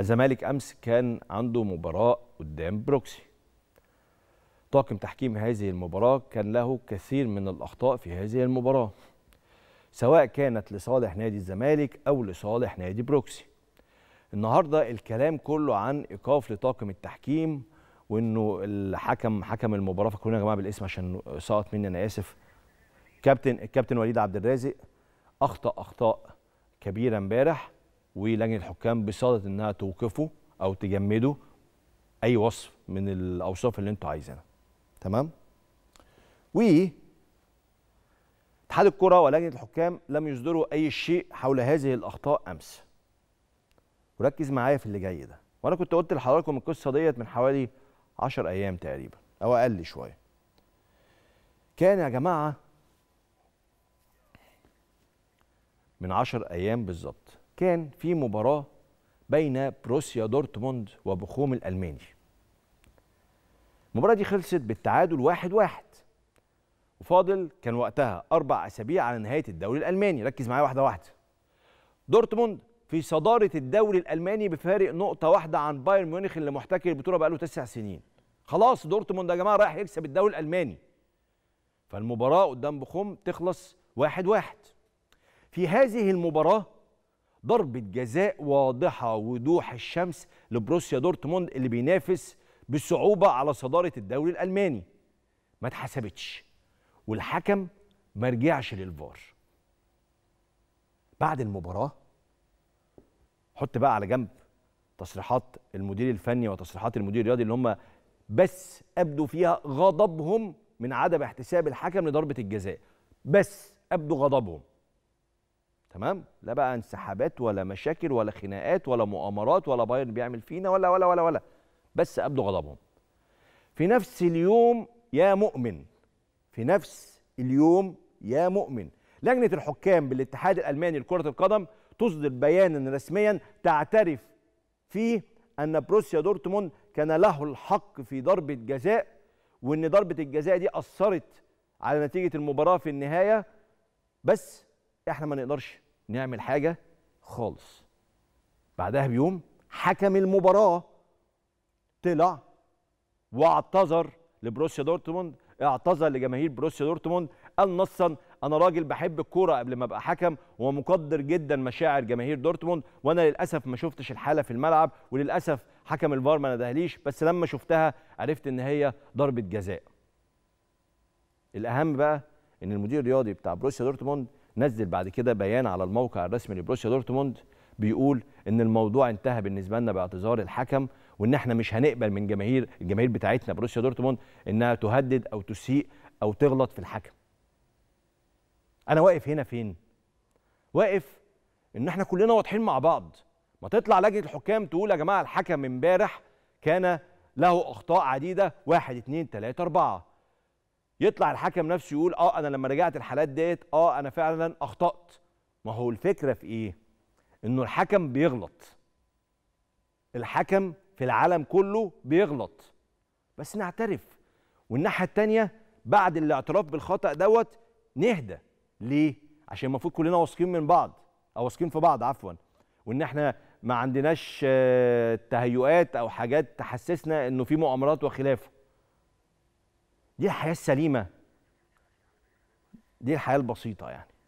الزمالك امس كان عنده مباراه قدام بروكسي طاقم تحكيم هذه المباراه كان له كثير من الاخطاء في هذه المباراه سواء كانت لصالح نادي الزمالك او لصالح نادي بروكسي النهارده الكلام كله عن ايقاف لطاقم التحكيم وانه الحكم حكم المباراه فكرونا يا جماعه بالاسم عشان سقط مني انا اسف كابتن الكابتن وليد عبد الرازق اخطا اخطاء كبيره امبارح ولجنه الحكام بصدد انها توقفه او تجمده اي وصف من الاوصاف اللي انتوا عايزينها تمام و اتحاد الكره ولجنه الحكام لم يصدروا اي شيء حول هذه الاخطاء امس وركز معايا في اللي جاي ده وانا كنت قلت لحضراتكم القصه ديت من حوالي 10 ايام تقريبا او اقل شويه كان يا جماعه من 10 ايام بالظبط كان في مباراة بين بروسيا دورتموند وبخوم الألماني المباراة دي خلصت بالتعادل واحد واحد وفاضل كان وقتها أربع أسابيع على نهاية الدوري الألماني ركز معايا واحدة واحدة دورتموند في صدارة الدوري الألماني بفارق نقطة واحدة عن بايرن ميونخ اللي محتكر البطولة بقاله تسع سنين خلاص دورتموند يا جماعة رايح يكسب الدوري الألماني فالمباراة قدام بخوم تخلص واحد واحد في هذه المباراة ضربة جزاء واضحة وضوح الشمس لبروسيا دورتموند اللي بينافس بصعوبة على صدارة الدوري الألماني ما اتحسبتش والحكم ما رجعش للفار بعد المباراة حط بقى على جنب تصريحات المدير الفني وتصريحات المدير الرياضي اللي هم بس أبدوا فيها غضبهم من عدم احتساب الحكم لضربة الجزاء بس أبدوا غضبهم تمام لا بقى انسحابات ولا مشاكل ولا خناقات ولا مؤامرات ولا بايرن بيعمل فينا ولا ولا ولا ولا بس ابدو غضبهم في نفس اليوم يا مؤمن في نفس اليوم يا مؤمن لجنة الحكام بالاتحاد الألماني لكرة القدم تصدر بيانا رسميا تعترف فيه أن بروسيا دورتموند كان له الحق في ضربة جزاء وأن ضربة الجزاء دي أثرت على نتيجة المباراة في النهاية بس احنا ما نقدرش نعمل حاجه خالص بعدها بيوم حكم المباراه طلع واعتذر لبروسيا دورتموند اعتذر لجماهير بروسيا دورتموند قال نصا انا راجل بحب الكوره قبل ما ابقى حكم ومقدر جدا مشاعر جماهير دورتموند وانا للاسف ما شفتش الحاله في الملعب وللاسف حكم الفار ما ندهليش بس لما شفتها عرفت ان هي ضربه جزاء الاهم بقى ان المدير الرياضي بتاع بروسيا دورتموند نزل بعد كده بيان على الموقع الرسمي لبروسيا دورتموند بيقول ان الموضوع انتهى بالنسبه لنا باعتذار الحكم وان احنا مش هنقبل من جماهير الجماهير بتاعتنا بروسيا دورتموند انها تهدد او تسيء او تغلط في الحكم. انا واقف هنا فين؟ واقف ان احنا كلنا واضحين مع بعض ما تطلع لجنه الحكام تقول يا جماعه الحكم امبارح كان له اخطاء عديده واحد اتنين تلاته اربعه يطلع الحكم نفسه يقول اه انا لما رجعت الحالات ديت اه انا فعلا اخطات ما هو الفكره في ايه انه الحكم بيغلط الحكم في العالم كله بيغلط بس نعترف والناحيه الثانيه بعد الاعتراف بالخطا دوت نهدى ليه عشان المفروض كلنا واثقين من بعض او واثقين في بعض عفوا وان احنا ما عندناش آه، تهيؤات او حاجات تحسسنا انه في مؤامرات وخلافه دي الحياه السليمه دي الحياه البسيطه يعني